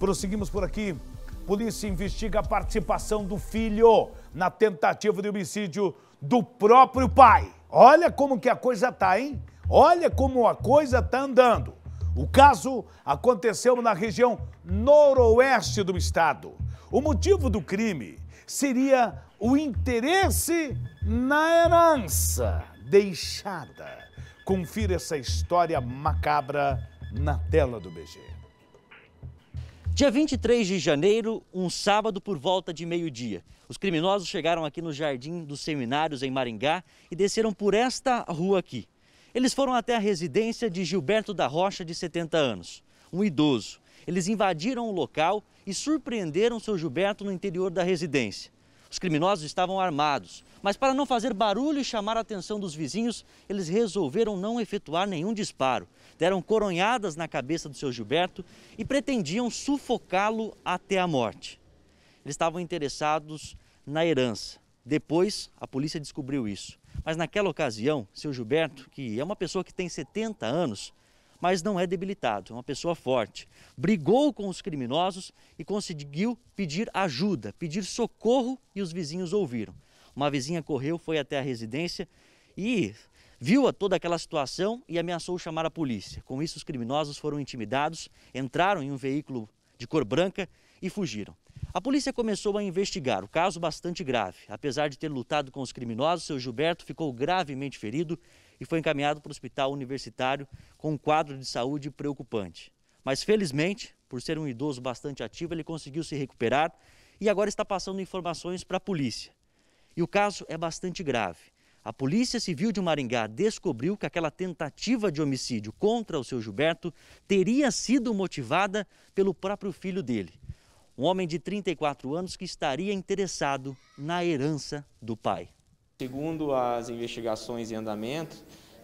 Prosseguimos por aqui. Polícia investiga a participação do filho na tentativa de homicídio do próprio pai. Olha como que a coisa tá, hein? Olha como a coisa tá andando. O caso aconteceu na região noroeste do estado. O motivo do crime seria o interesse na herança deixada. Confira essa história macabra na tela do BG. Dia 23 de janeiro, um sábado por volta de meio-dia. Os criminosos chegaram aqui no Jardim dos Seminários, em Maringá, e desceram por esta rua aqui. Eles foram até a residência de Gilberto da Rocha, de 70 anos, um idoso. Eles invadiram o local e surpreenderam seu Gilberto no interior da residência. Os criminosos estavam armados, mas para não fazer barulho e chamar a atenção dos vizinhos, eles resolveram não efetuar nenhum disparo. Deram coronhadas na cabeça do seu Gilberto e pretendiam sufocá-lo até a morte. Eles estavam interessados na herança. Depois, a polícia descobriu isso. Mas naquela ocasião, seu Gilberto, que é uma pessoa que tem 70 anos, mas não é debilitado, é uma pessoa forte. Brigou com os criminosos e conseguiu pedir ajuda, pedir socorro e os vizinhos ouviram. Uma vizinha correu, foi até a residência e viu toda aquela situação e ameaçou chamar a polícia. Com isso, os criminosos foram intimidados, entraram em um veículo de cor branca e fugiram. A polícia começou a investigar o caso bastante grave. Apesar de ter lutado com os criminosos, seu Gilberto ficou gravemente ferido e foi encaminhado para o hospital universitário com um quadro de saúde preocupante. Mas felizmente, por ser um idoso bastante ativo, ele conseguiu se recuperar e agora está passando informações para a polícia. E o caso é bastante grave. A Polícia Civil de Maringá descobriu que aquela tentativa de homicídio contra o seu Gilberto teria sido motivada pelo próprio filho dele um homem de 34 anos que estaria interessado na herança do pai. Segundo as investigações em andamento,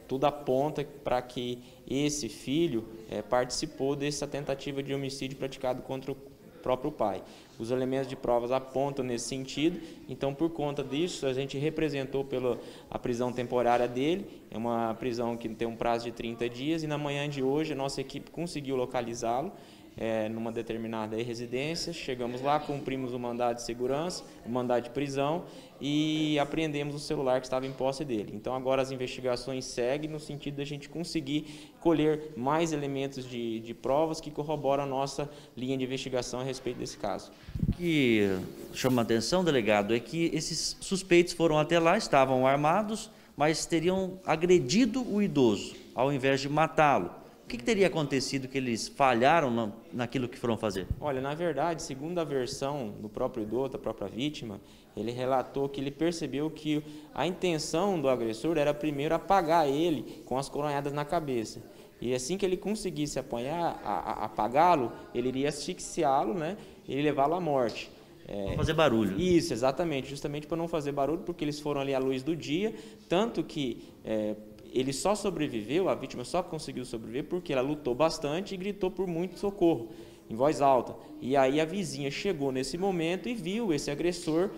tudo aponta para que esse filho é, participou dessa tentativa de homicídio praticado contra o próprio pai. Os elementos de provas apontam nesse sentido, então por conta disso a gente representou pela a prisão temporária dele, é uma prisão que tem um prazo de 30 dias e na manhã de hoje a nossa equipe conseguiu localizá-lo é, numa determinada residência, chegamos lá, cumprimos o mandado de segurança, o mandado de prisão e apreendemos o celular que estava em posse dele. Então agora as investigações seguem no sentido da gente conseguir colher mais elementos de, de provas que corroboram a nossa linha de investigação a respeito desse caso. O que chama a atenção, delegado, é que esses suspeitos foram até lá, estavam armados, mas teriam agredido o idoso, ao invés de matá-lo. O que, que, teria acontecido que eles falharam na, naquilo que foram fazer? Olha, na verdade, segundo a versão do próprio idoso, da própria vítima, ele relatou que ele percebeu que a intenção do agressor era primeiro apagar ele com as coronhadas na cabeça. E assim que ele conseguisse apanhar, apagá-lo, ele iria asfixiá-lo né, e levá-lo à morte. É, fazer barulho. Isso, exatamente. Justamente para não fazer barulho, porque eles foram ali à luz do dia, tanto que... É, ele só sobreviveu, a vítima só conseguiu sobreviver porque ela lutou bastante e gritou por muito socorro, em voz alta. E aí a vizinha chegou nesse momento e viu esse agressor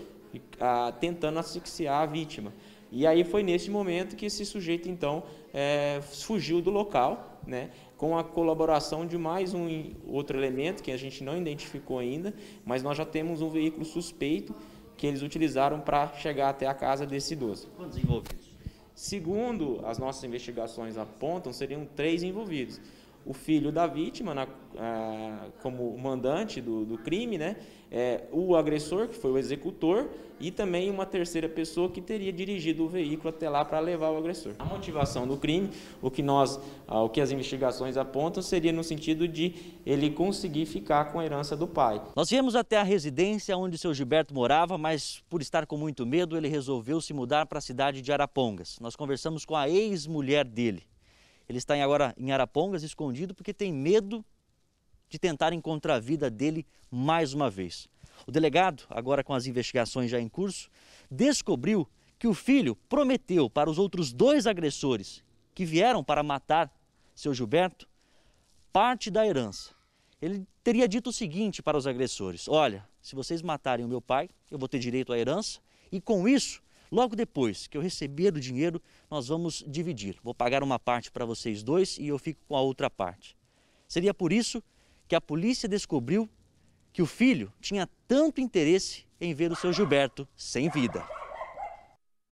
a, ah, tentando asfixiar a vítima. E aí foi nesse momento que esse sujeito então é, fugiu do local, né? com a colaboração de mais um outro elemento que a gente não identificou ainda, mas nós já temos um veículo suspeito que eles utilizaram para chegar até a casa desse idoso. Quantos envolvidos? Segundo as nossas investigações apontam, seriam três envolvidos o filho da vítima na, a, ah, como mandante do, do crime, né? É, o agressor, que foi o executor, e também uma terceira pessoa que teria dirigido o veículo até lá para levar o agressor. A motivação do crime, o que nós, a, ah, o que as investigações apontam, seria no sentido de ele conseguir ficar com a herança do pai. Nós viemos até a residência onde seu Gilberto morava, mas por estar com muito medo, ele resolveu se mudar para a cidade de Arapongas. Nós conversamos com a ex-mulher dele. Ele está agora em Arapongas, escondido, porque tem medo de tentar encontrar a vida dele mais uma vez. O delegado, agora com as investigações já em curso, descobriu que o filho prometeu para os outros dois agressores que vieram para matar seu Gilberto parte da herança. Ele teria dito o seguinte para os agressores: Olha, se vocês matarem o meu pai, eu vou ter direito à herança, e com isso Logo depois que eu receber o dinheiro, nós vamos dividir. Vou pagar uma parte para vocês dois e eu fico com a outra parte. Seria por isso que a polícia descobriu que o filho tinha tanto interesse em ver o seu Gilberto sem vida.